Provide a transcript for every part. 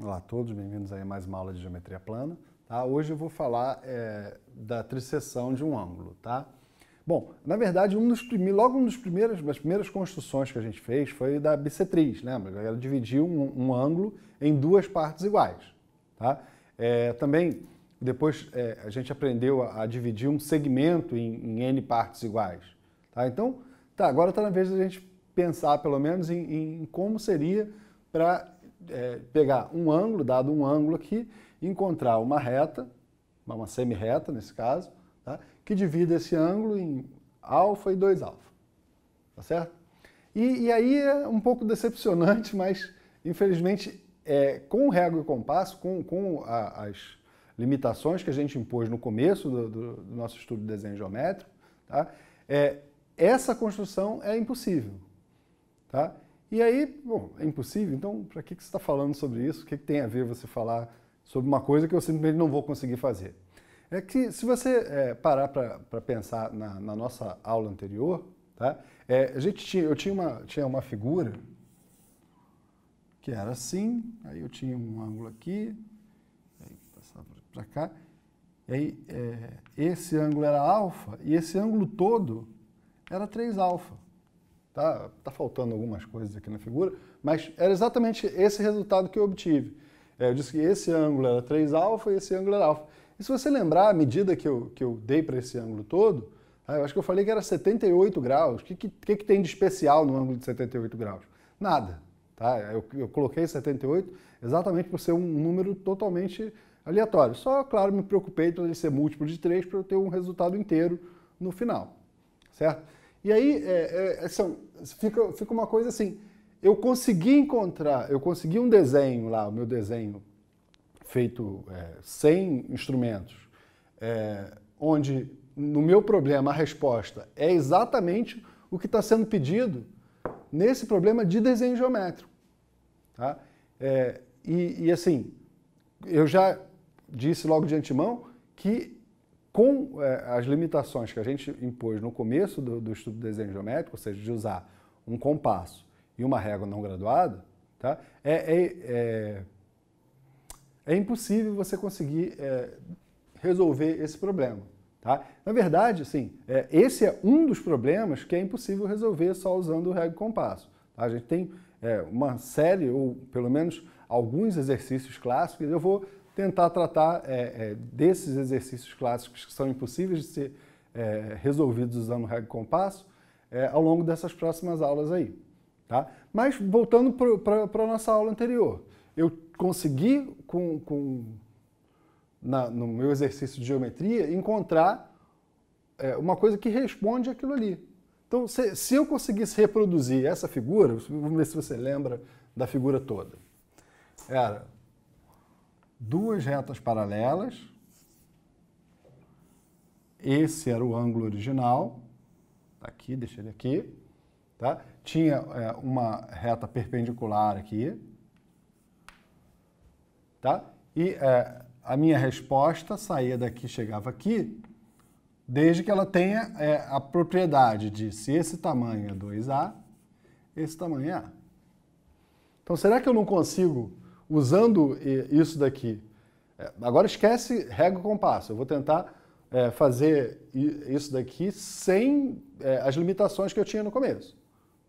Olá a todos, bem-vindos a mais uma aula de geometria plana. Tá? Hoje eu vou falar é, da triceção de um ângulo. Tá? Bom, na verdade, um dos logo uma das primeiras, das primeiras construções que a gente fez foi da bissetriz. Lembra? Ela dividiu um, um ângulo em duas partes iguais. Tá? É, também, depois, é, a gente aprendeu a, a dividir um segmento em, em, N partes iguais. Tá? Então, tá, agora está na vez da gente pensar, pelo menos, em, em como seria para é, pegar um ângulo, dado um ângulo aqui, encontrar uma reta, uma semi-reta nesse caso, tá? que divida esse ângulo em alfa e 2 alfa. Tá certo? E, e, aí é um pouco decepcionante, mas infelizmente é, com régua e compasso, com, com a, as limitações que a gente impôs no começo do, do, do nosso estudo de desenho geométrico, tá? é, essa construção é impossível. Tá? E aí, bom, é impossível, então para que, que você está falando sobre isso? O que, que tem a ver você falar sobre uma coisa que eu simplesmente não vou conseguir fazer? É que se você é, parar para pensar na, na, nossa aula anterior, tá? É, a gente tinha, eu tinha uma, tinha uma figura que era assim, aí eu tinha um ângulo aqui, aí passava para cá, aí é, esse ângulo era alfa e esse ângulo todo era 3 alfa. Tá, tá faltando algumas coisas aqui na figura, mas era exatamente esse resultado que eu obtive. É, eu disse que esse ângulo era 3 alfa e esse ângulo era alfa. E se você lembrar a medida que eu, que eu dei para esse ângulo todo, tá, eu acho que eu falei que era 78 graus. O que, que, que, tem de especial no ângulo de 78 graus? Nada. Tá? Eu, eu coloquei 78 exatamente por ser um número totalmente aleatório. Só, claro, me preocupei para ele ser múltiplo de 3 para eu ter um resultado inteiro no final. Certo? E aí é, é, é, são, fica, fica uma coisa assim. Eu consegui encontrar, eu consegui um desenho lá, o meu desenho feito é, sem instrumentos, é, onde no meu problema a resposta é exatamente o que está sendo pedido nesse problema de desenho geométrico. Tá? É, e, e assim, eu já disse logo de antemão que com é, as limitações que a gente impôs no começo do, do estudo de desenho geométrico, ou seja, de usar um compasso e uma régua não graduada, tá? é, é, é, é impossível você conseguir é, resolver esse problema. Tá? Na verdade, sim, é, esse é um dos problemas que é impossível resolver só usando régua e compasso. Tá? A gente tem eh, uma série, ou pelo menos alguns exercícios clássicos, eu vou tentar tratar é, é, desses exercícios clássicos que são impossíveis de ser é, resolvidos usando o reggae compasso é, ao longo dessas próximas aulas aí. Tá? Mas voltando para a nossa aula anterior, eu consegui, com, com na, no meu exercício de geometria, encontrar é, uma coisa que responde aquilo ali. Então, se, se eu conseguisse reproduzir essa figura, vamos ver se você lembra da figura toda. Era duas retas paralelas. Esse era o ângulo original, tá aqui, deixei ele aqui. Tá? Tinha é, uma reta perpendicular aqui. Tá? E é, a minha resposta saía daqui, chegava aqui, desde que ela tenha é, a propriedade de se esse tamanho é 2A, esse tamanho é A. Então, será que eu não consigo usando isso daqui. É, agora esquece régua e compasso. Eu vou tentar é, fazer isso daqui sem é, as limitações que eu tinha no começo.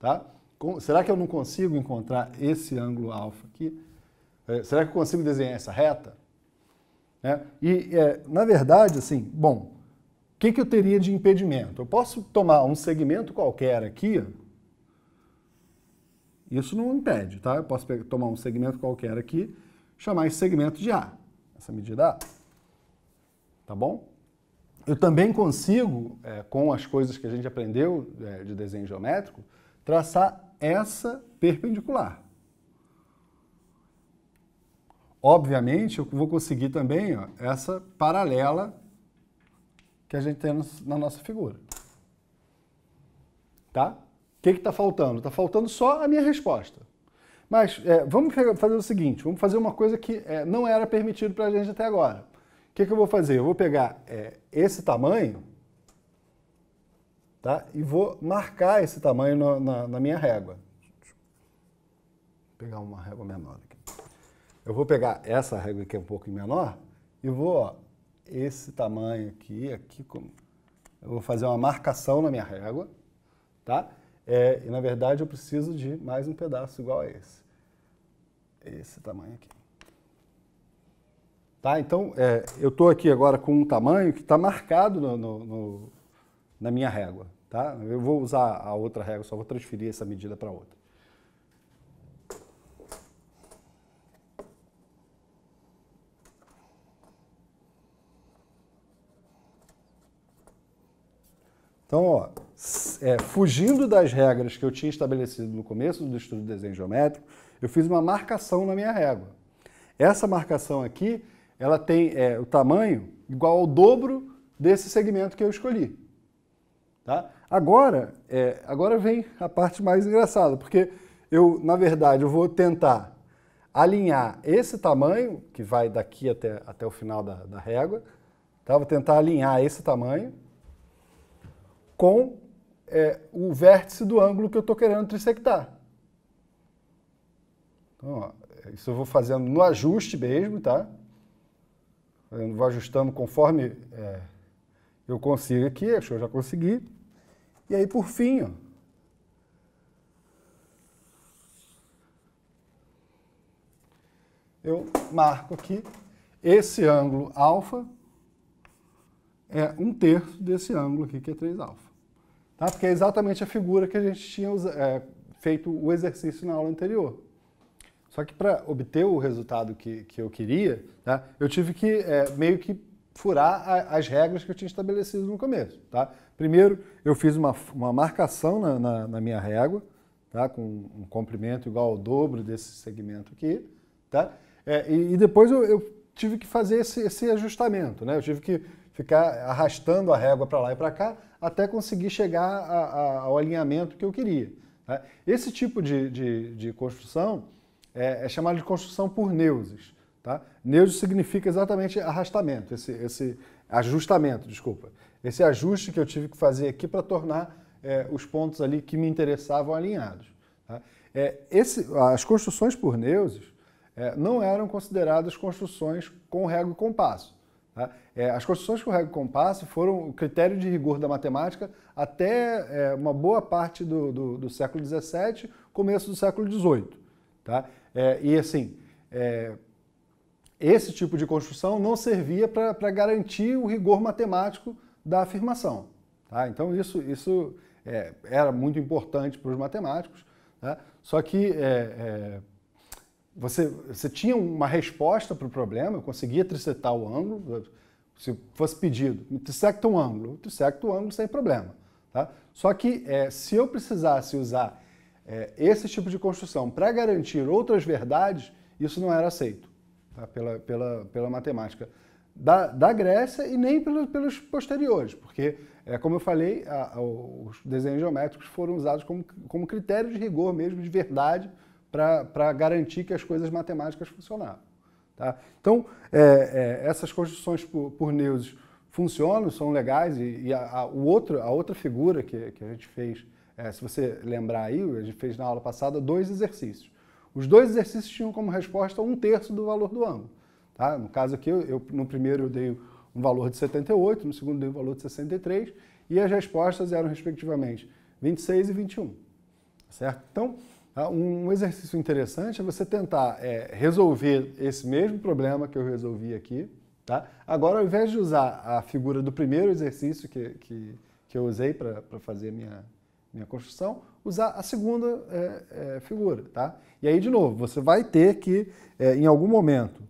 Tá? Com, será que eu não consigo encontrar esse ângulo alfa aqui? É, será que eu consigo desenhar essa reta? Né? e, é, na verdade, assim, bom, o que, que eu teria de impedimento? Eu posso tomar um segmento qualquer aqui, isso não impede, tá? Eu posso pegar, tomar um segmento qualquer aqui, chamar esse segmento de A, essa medida A. Tá bom? Eu também consigo, é, com as coisas que a gente aprendeu é, de desenho geométrico, traçar essa perpendicular. Obviamente, eu vou conseguir também ó, essa paralela que a gente tem na nossa figura. Tá? O que está faltando? Está faltando só a minha resposta. Mas é, vamos fazer o seguinte, vamos fazer uma coisa que é, não era permitido para a gente até agora. O que, que, eu vou fazer? Eu vou pegar é, esse tamanho tá? e vou marcar esse tamanho na, na, minha régua. Vou pegar uma régua menor aqui. Eu vou pegar essa régua que é um pouco menor e vou, ó, esse tamanho aqui, aqui, como... eu vou fazer uma marcação na minha régua, tá? É, e na verdade eu preciso de mais um pedaço igual a esse. Esse tamanho aqui. Tá? Então, é, eu estou aqui agora com um tamanho que está marcado no, no, no, na minha régua. Tá? Eu vou usar a outra régua, só vou transferir essa medida para outra. Então, ó, é, fugindo das regras que eu tinha estabelecido no começo do estudo de desenho geométrico, eu fiz uma marcação na minha régua. Essa marcação aqui, ela tem é, o tamanho igual ao dobro desse segmento que eu escolhi. Tá? Agora, é, agora vem a parte mais engraçada, porque eu, na verdade, eu vou tentar alinhar esse tamanho, que vai daqui até, até o final da, da régua, tá? vou tentar alinhar esse tamanho com é o vértice do ângulo que eu estou querendo trissectar. Então, ó, é, isso eu vou fazendo no ajuste mesmo, tá? Eu vou ajustando conforme é, eu consigo aqui, acho que eu já consegui. E aí, por fim, ó, eu marco aqui esse ângulo alfa é um terço desse ângulo aqui, que é 3 alfa tá? porque é exatamente a figura que a gente tinha é, feito o exercício na aula anterior. Só que para obter o resultado que, que eu queria, tá? eu tive que é, meio que furar a, as regras que eu tinha estabelecido no começo. Tá? Primeiro, eu fiz uma, uma marcação na, na, na minha régua, tá? com um comprimento igual ao dobro desse segmento aqui. Tá? É, e, e, depois eu, eu, tive que fazer esse, esse ajustamento. Né? Eu tive que ficar arrastando a régua para lá e para cá até conseguir chegar a, a, ao alinhamento que eu queria. Né? Esse tipo de, de, de construção é, é, chamado de construção por neuses. Tá? Neuses significa exatamente arrastamento, esse, esse ajustamento, desculpa. Esse ajuste que eu tive que fazer aqui para tornar é, os pontos ali que me interessavam alinhados. Tá? É, esse, as construções por neuses é, não eram consideradas construções com régua e compasso. Tá? É, as construções com régua e compasso foram o critério de rigor da matemática até é, uma boa parte do, do, do século XVII, começo do século XVIII. Tá? É, e assim, esse tipo de construção não servia para garantir o rigor matemático da afirmação. Tá? Então isso, isso é, era muito importante para os matemáticos, tá? só que é, é, você, você tinha uma resposta para o problema, eu conseguia tricetar o ângulo, se fosse pedido, me trissecta um ângulo, eu trissecto o ângulo sem problema. Tá? Só que é, se eu precisasse usar é, esse tipo de construção para garantir outras verdades, isso não era aceito tá? pela, pela, pela matemática da, da Grécia e nem pelos, pelos posteriores, porque, é, como eu falei, a, a, os desenhos geométricos foram usados como, como critério de rigor mesmo, de verdade, para garantir que as coisas matemáticas funcionavam. Tá? Então, é, é, essas construções por, por Neuses funcionam, são legais, e, e a, a, o outro, a outra figura que, que a gente fez, é, se você lembrar aí, a gente fez na aula passada dois exercícios. Os dois exercícios tinham como resposta um terço do valor do ângulo. Tá? No caso aqui, eu, eu, no primeiro eu dei um valor de 78, no segundo dei um valor de 63, e as respostas eram respectivamente 26 e 21. Tá certo? Então, ah, um exercício interessante é você tentar é, resolver esse mesmo problema que eu resolvi aqui. Tá? Agora, ao invés de usar a figura do primeiro exercício que, que, que eu usei para fazer minha, minha construção, usar a segunda é, é, figura. Tá? E aí, de novo, você vai ter que, é, em algum momento,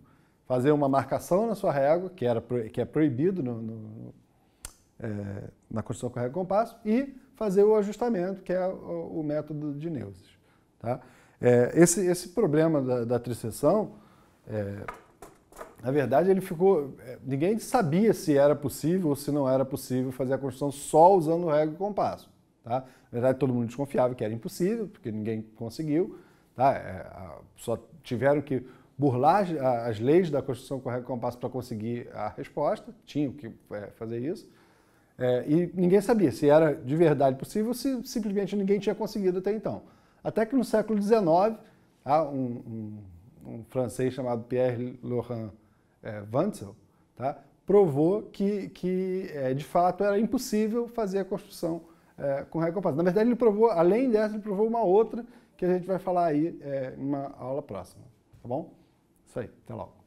fazer uma marcação na sua régua, que, era, que é proibido no, no, é, na construção com régua compasso, e fazer o ajustamento, que é o, o método de Neuses. Tá? É, esse, esse problema da, da tricessão, é, na verdade, ele ficou. É, ninguém sabia se era possível ou se não era possível fazer a construção só usando régua e compasso. Tá? Na verdade, todo mundo desconfiava que era impossível, porque ninguém conseguiu. Tá? É, só tiveram que burlar as leis da construção com régua e compasso para conseguir a resposta, tinham que é, fazer isso. É, e ninguém sabia se era de verdade possível, se simplesmente ninguém tinha conseguido até então. Até que no século XIX, um, um, um francês chamado Pierre Laurent é, eh, Wantzel tá, provou que, que é, de fato era impossível fazer a construção é, com recompacto. Na verdade, ele provou, além dessa, ele provou uma outra que a gente vai falar aí em uma aula próxima. Tá bom? Isso aí, até logo.